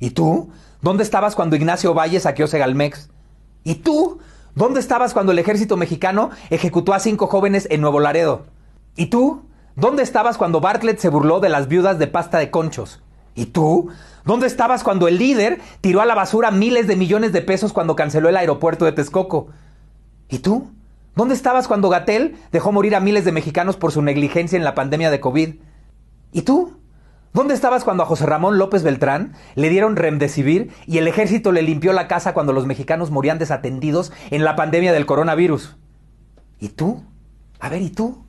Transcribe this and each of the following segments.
¿Y tú? ¿Dónde estabas cuando Ignacio Valle saqueó Segalmex? ¿Y tú? ¿Dónde estabas cuando el ejército mexicano ejecutó a cinco jóvenes en Nuevo Laredo? ¿Y tú? ¿Dónde estabas cuando Bartlett se burló de las viudas de pasta de conchos? ¿Y tú? ¿Dónde estabas cuando el líder tiró a la basura miles de millones de pesos cuando canceló el aeropuerto de Texcoco? ¿Y tú? ¿Dónde estabas cuando Gatel dejó morir a miles de mexicanos por su negligencia en la pandemia de COVID? ¿Y tú? ¿Dónde estabas cuando a José Ramón López Beltrán le dieron remdesivir y el ejército le limpió la casa cuando los mexicanos morían desatendidos en la pandemia del coronavirus? ¿Y tú? A ver, ¿y tú?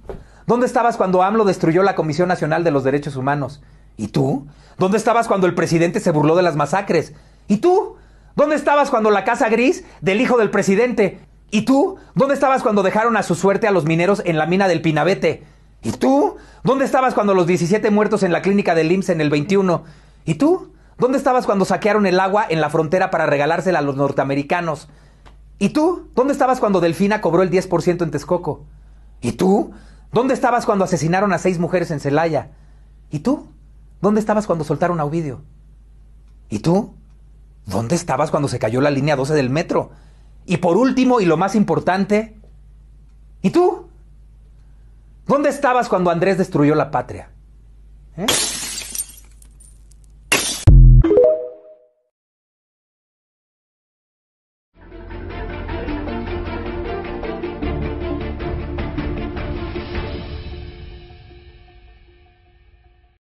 ¿Dónde estabas cuando AMLO destruyó la Comisión Nacional de los Derechos Humanos? ¿Y tú? ¿Dónde estabas cuando el presidente se burló de las masacres? ¿Y tú? ¿Dónde estabas cuando la Casa Gris del hijo del presidente? ¿Y tú? ¿Dónde estabas cuando dejaron a su suerte a los mineros en la mina del Pinabete? ¿Y tú? ¿Dónde estabas cuando los 17 muertos en la clínica del IMSS en el 21? ¿Y tú? ¿Dónde estabas cuando saquearon el agua en la frontera para regalársela a los norteamericanos? ¿Y tú? ¿Dónde estabas cuando Delfina cobró el 10% en Texcoco? ¿Y tú? ¿Dónde estabas cuando asesinaron a seis mujeres en Celaya? ¿Y tú? ¿Dónde estabas cuando soltaron a Ovidio? ¿Y tú? ¿Dónde estabas cuando se cayó la línea 12 del metro? Y por último, y lo más importante, ¿y tú? ¿Dónde estabas cuando Andrés destruyó la patria? ¿Eh?